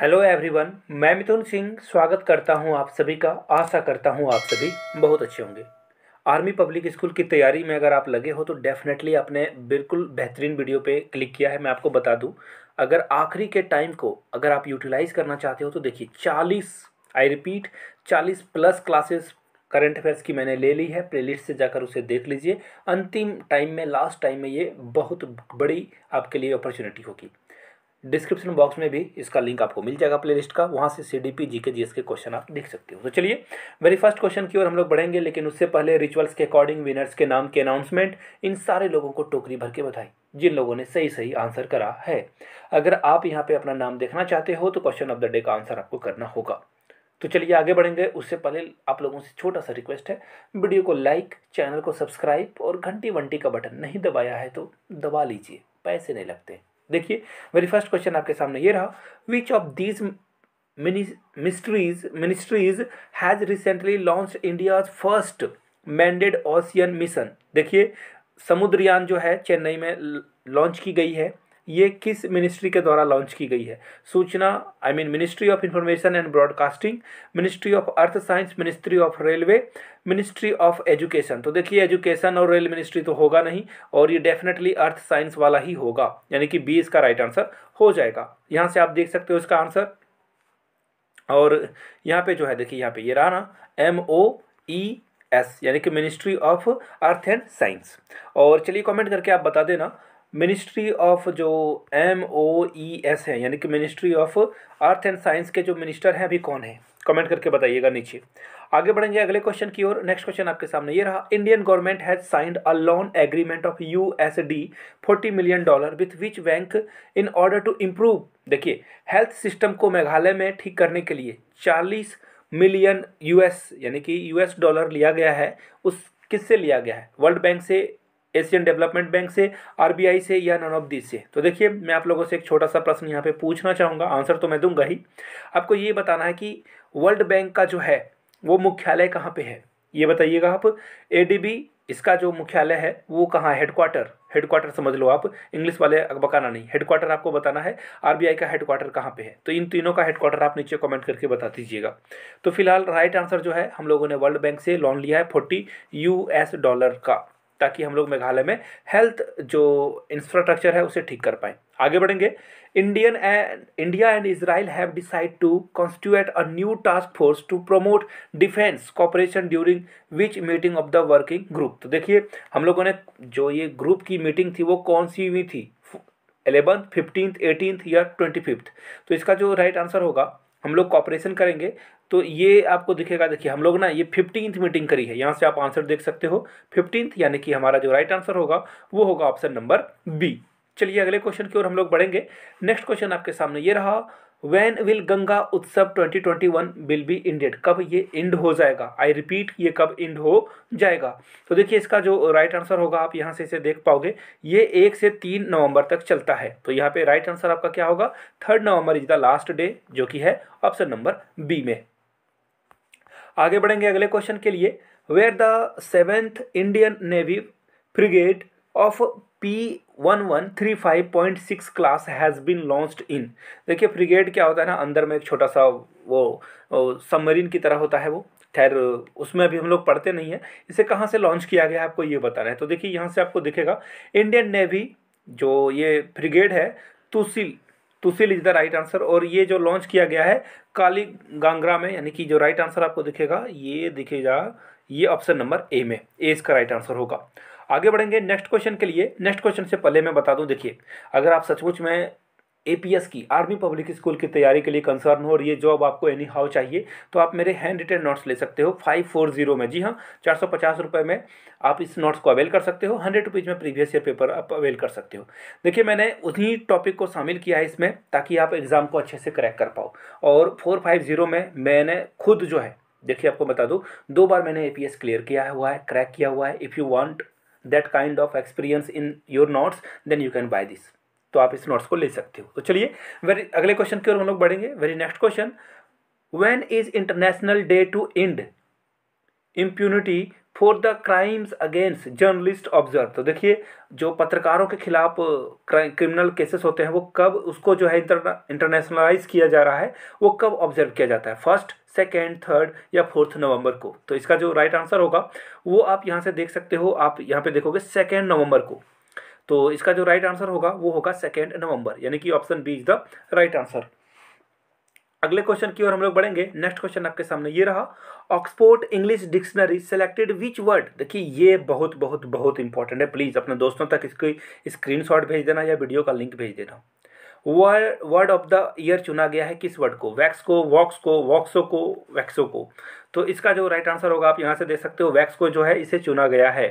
hello everyone मैं मिथुन सिंह स्वागत करता हूं आप सभी का आशा करता हूं आप सभी बहुत अच्छे होंगे आर्मी पब्लिक स्कूल की तैयारी में अगर आप लगे हो तो डेफिनेटली आपने बिल्कुल बेहतरीन वीडियो पे क्लिक किया है मैं आपको बता दूं अगर आखिरी के टाइम को अगर आप यूटिलाइज़ करना चाहते हो तो देखिए चालीस आई रिपीट चालीस प्लस क्लासेस करंट अफेयर्स की मैंने ले ली है प्ले से जाकर उसे देख लीजिए अंतिम टाइम में लास्ट टाइम में ये बहुत बड़ी आपके लिए अपॉर्चुनिटी होगी डिस्क्रिप्शन बॉक्स में भी इसका लिंक आपको मिल जाएगा प्लेलिस्ट का वहाँ से सी डी पी जी के जी एस के क्वेश्चन आप देख सकते हो तो चलिए वेरी फर्स्ट क्वेश्चन की ओर हम लोग बढ़ेंगे लेकिन उससे पहले रिचुअल्स के अकॉर्डिंग विनर्स के नाम के अनाउंसमेंट इन सारे लोगों को टोकरी भर के बधाई जिन लोगों ने सही सही आंसर करा है अगर आप यहाँ पर अपना नाम देखना चाहते हो तो क्वेश्चन ऑफ द डे का आंसर आपको करना होगा तो चलिए आगे बढ़ेंगे उससे पहले आप लोगों से छोटा सा रिक्वेस्ट है वीडियो को लाइक चैनल को सब्सक्राइब और घंटी वंटी का बटन नहीं दबाया है तो दबा लीजिए पैसे नहीं लगते देखिए मेरी फर्स्ट क्वेश्चन आपके सामने ये रहा which of these ministries ministries has recently launch India first manned ocean mission देखिए समुद्रयान जो है चेन्नई में लॉन्च की गई है ये किस मिनिस्ट्री के द्वारा लॉन्च की गई है सूचना I mean ministry of information and broadcasting ministry of earth science ministry of railway ministry of education तो देखिए एजुकेशन और रेल मिनिस्ट्री तो होगा नहीं और ये डेफिनेटली अर्थ साइंस वाला ही होगा यानी कि बी इसका राइट आंसर हो जाएगा यहाँ से आप देख सकते हो इसका आंसर और यहाँ पे जो है देखिए यहाँ पे ये रहा ना एम ओ ई एस यानी कि ministry of earth and science और चलिए कमेंट करके आप बता देना मिनिस्ट्री ऑफ जो एम ओ ई एस है यानी कि ministry of earth and science के जो मिनिस्टर हैं अभी कौन है कमेंट करके बताइएगा नीचे आगे बढ़ेंगे अगले क्वेश्चन की ओर नेक्स्ट क्वेश्चन आपके सामने ये रहा Indian government has signed a loan agreement of U S D forty million dollar with which bank in order to improve देखिए हेल्थ सिस्टम को मेघालय में ठीक करने के लिए चालीस मिलियन यूएस यानी कि यूएस डॉलर लिया गया है उस किससे लिया गया है वर्ल्ड बैंक से एशियन डेवलपमेंट बैंक से आरबीआई से या नन ऑफ दिस से तो देखिए मैं आप लोगों से एक छोटा सा प्रश्न यहाँ पे पूछना चाहूँगा आंसर तो मैं दूंगा ही आपको ये बताना है कि वर्ल्ड बैंक का जो है वो मुख्यालय कहाँ पे है ये बताइएगा आप ए इसका जो मुख्यालय है वो कहाँ हेडक्वार्टर हेडक्वार्टर समझ लो आप इंग्लिश वाले बकाना नहीं हेडक्वार्टर आपको बताना है आरबीआई का हेडक्वार्टर कहाँ पे है तो इन तीनों का हेडक्वार्टर आप नीचे कमेंट करके बता दीजिएगा तो फिलहाल राइट आंसर जो है हम लोगों ने वर्ल्ड बैंक से लोन लिया है फोर्टी यू डॉलर का ताकि हम लोग मेघालय में हेल्थ जो इंफ्रास्ट्रक्चर है उसे ठीक कर पाएँ आगे बढ़ेंगे Indian and India and Israel have decided to constitute a new task force to promote defence cooperation during which meeting of the working group तो देखिए हम लोगों ने जो ये ग्रुप की मीटिंग थी वो कौन सी हुई थी एलेवंथ फिफ्टींथ एटीनथ या ट्वेंटी तो इसका जो राइट right आंसर होगा हम लोग कॉपरेशन करेंगे तो ये आपको दिखेगा देखिए हम लोग ना ये फिफ्टींथ मीटिंग करी है यहाँ से आप आंसर देख सकते हो फिफ्टींथ यानी कि हमारा जो राइट आंसर होगा वो होगा ऑप्शन नंबर बी चलिए अगले क्वेश्चन की ओर हम लोग बढ़ेंगे नेक्स्ट क्वेश्चन आपके सामने ये रहा वैन विल गंगा उत्सव 2021 विल बी इंडेड कब ये इंड हो जाएगा आई रिपीट ये कब इंड हो जाएगा तो देखिए इसका जो राइट आंसर होगा आप यहाँ से इसे देख पाओगे ये एक से तीन नवंबर तक चलता है तो यहाँ पे राइट आंसर आपका क्या होगा third November is the last day जो कि है ऑप्शन नंबर बी में आगे बढ़ेंगे अगले क्वेश्चन के लिए where the seventh Indian navy frigate of P one one three five point six class has been launched in देखिए फ्रिगेट क्या होता है ना अंदर में एक छोटा सा वो, सबमरीन की तरह होता है वो खैर उसमें अभी हम लोग पढ़ते नहीं हैं इसे कहाँ से लॉन्च किया गया है आपको ये बताना है तो देखिए यहाँ से आपको दिखेगा इंडियन नेवी जो ये फ्रिगेड है Tushil Tushil is the right answer और ये जो लॉन्च किया गया है काली गांगरा में यानी कि जो राइट आंसर आपको दिखेगा ये दिखेगा ये ऑप्शन नंबर ए में ए इसका राइट आंसर होगा आगे बढ़ेंगे नेक्स्ट क्वेश्चन के लिए नेक्स्ट क्वेश्चन से पहले मैं बता दूं देखिए अगर आप सचमुच में एस की आर्मी पब्लिक स्कूल की तैयारी के लिए कंसर्न हो और ये जॉब आपको एनी हाउ चाहिए तो आप मेरे हैंड रिटेन नोट्स ले सकते हो फाइव फोर जीरो में जी हाँ चार सौ पचास रुपये में आप इस नोट्स को अवेल कर सकते हो हंड्रेड रुपीज़ में प्रीवियस ईयर पेपर आप अवेल कर सकते हो देखिए मैंने उन्हीं टॉपिक को शामिल किया है इसमें ताकि आप एग्ज़ाम को अच्छे से क्रैक कर पाओ और फोर फाइव जीरो में मैंने खुद जो है देखिए आपको बता दूँ दो बार मैंने ए क्लियर किया हुआ है क्रैक किया हुआ है if you want that kind of experience in your notes then you can buy this तो आप इस नोट्स को ले सकते हो तो चलिए वेरी अगले क्वेश्चन की ओर हम लोग बढ़ेंगे very next question when is international day to end impunity for the crimes against journalist observe तो देखिए जो पत्रकारों के खिलाफ क्रिमिनल केसेस होते हैं वो कब उसको जो है इंटरनेशनलाइज किया जा रहा है वो कब ऑब्जर्व किया जाता है फर्स्ट सेकेंड थर्ड या फोर्थ नवंबर को तो इसका जो राइट right आंसर होगा वो आप यहाँ से देख सकते हो आप यहाँ पे देखोगे सेकेंड नवंबर को तो इसका जो राइट आंसर होगा वो होगा सेकेंड नवंबर यानी कि option B is the right answer अगले क्वेश्चन की ओर हम लोग बढ़ेंगे नेक्स्ट क्वेश्चन आपके सामने ये रहा Oxford English dictionary selected which word देखिए ये बहुत बहुत बहुत इंपॉर्टेंट है प्लीज़ अपने दोस्तों तक इसकी स्क्रीन भेज देना या वीडियो का लिंक भेज देना वर्ड ऑफ द ईयर चुना गया है किस वर्ड को वैक्स को वॉक्स को वॉक्सो को वैक्सो को तो इसका जो राइट आंसर होगा आप यहाँ से देख सकते हो वैक्स को जो है इसे चुना गया है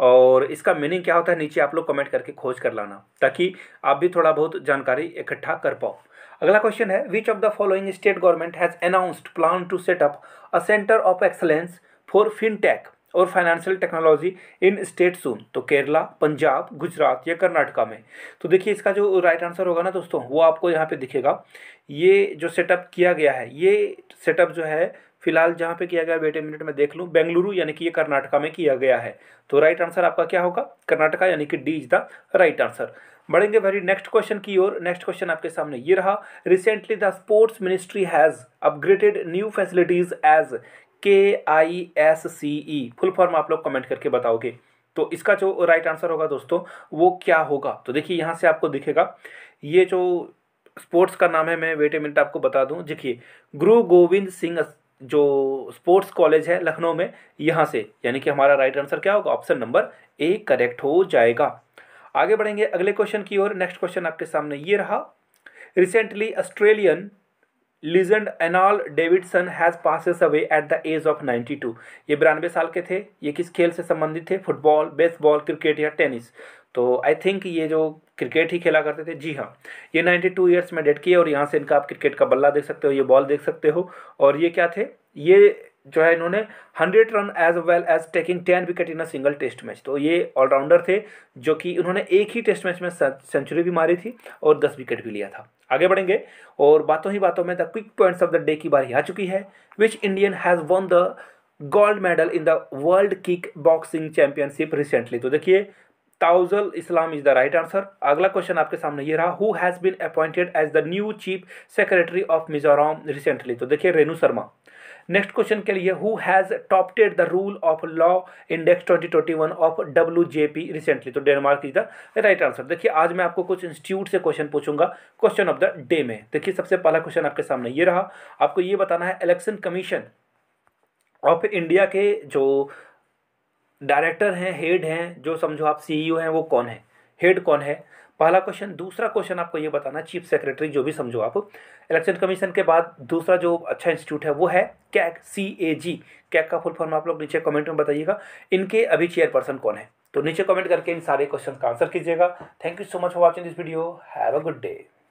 और इसका मीनिंग क्या होता है नीचे आप लोग कमेंट करके खोज कर लाना ताकि आप भी थोड़ा बहुत जानकारी इकट्ठा कर पाओ अगला क्वेश्चन है which of the following state government has announced plan to set up a centre of excellence for fintech और financial technology in state soon तो केरला पंजाब गुजरात या कर्नाटका में तो देखिए इसका जो राइट आंसर होगा ना दोस्तों वो आपको यहाँ पे दिखेगा ये जो सेटअप किया गया है ये सेटअप जो है फिलहाल जहाँ पे किया गया वेट ए मिनट में देख लूँ बेंगलुरु यानी कि ये कर्नाटका में किया गया है तो राइट आंसर आपका क्या होगा कर्नाटका यानी कि D is the right answer बढ़ेंगे वेरी नेक्स्ट क्वेश्चन की ओर नेक्स्ट क्वेश्चन आपके सामने ये रहा recently the sports ministry has upgraded new facilities as K I S C E full form आप लोग कमेंट करके बताओगे तो इसका जो राइट आंसर होगा दोस्तों वो क्या होगा तो देखिए यहाँ से आपको दिखेगा ये जो स्पोर्ट्स का नाम है मैं वेट ए मिनट आपको बता दूँ देखिए गुरु गोविंद सिंह जो स्पोर्ट्स कॉलेज है लखनऊ में यहाँ से यानी कि हमारा राइट आंसर क्या होगा ऑप्शन नंबर ए करेक्ट हो जाएगा आगे बढ़ेंगे अगले क्वेश्चन की ओर नेक्स्ट क्वेश्चन आपके सामने ये रहा रिसेंटली ऑस्ट्रेलियन लिजेंड एनाल Davidson has passed away at the age of 92 ये बिरानवे साल के थे ये किस खेल से संबंधित थे फुटबॉल बेसबॉल क्रिकेट या टेनिस तो आई थिंक ये जो क्रिकेट ही खेला करते थे जी हाँ ये 92 ईयर्स में डेट किए और यहाँ से इनका आप क्रिकेट का बल्ला देख सकते हो ये बॉल देख सकते हो और ये क्या थे ये जो है इन्होंने hundred run as well as taking ten wicket in a single test match तो ये ऑलराउंडर थे जो कि उन्होंने एक ही टेस्ट मैच में सेंचुरी भी मारी थी और दस विकेट भी लिया था आगे बढ़ेंगे और बातों ही बातों में the quick points of the day की बारी आ चुकी है which Indian has won the gold medal in the world kick boxing championship recently तो देखिए Tajamul Islam is the right answer अगला क्वेश्चन आपके सामने ये रहा who has been appointed as the new chief secretary of Mizoram recently तो देखिए रेनू शर्मा नेक्स्ट क्वेश्चन के लिए who has topped the rule of law index 2021 of W J P recently तो Denmark is the right answer देखिए आज मैं आपको कुछ इंस्टीट्यूट से क्वेश्चन पूछूंगा क्वेश्चन ऑफ द डे में देखिए सबसे पहला क्वेश्चन आपके सामने ये रहा आपको ये बताना है इलेक्शन कमीशन ऑफ इंडिया के जो डायरेक्टर हैं हेड हैं जो समझो आप सीईओ e हैं वो कौन है हेड कौन है पहला क्वेश्चन दूसरा क्वेश्चन आपको ये बताना चीफ सेक्रेटरी जो भी समझो आप इलेक्शन कमीशन के बाद दूसरा जो अच्छा इंस्टीट्यूट है वो है कैक सी ए जी कैक का फुल फॉर्म आप लोग नीचे कमेंट में बताइएगा इनके अभी चेयरपर्सन कौन है तो नीचे कमेंट करके इन सारे क्वेश्चन का आंसर कीजिएगा thank you so much for watching this video have a good day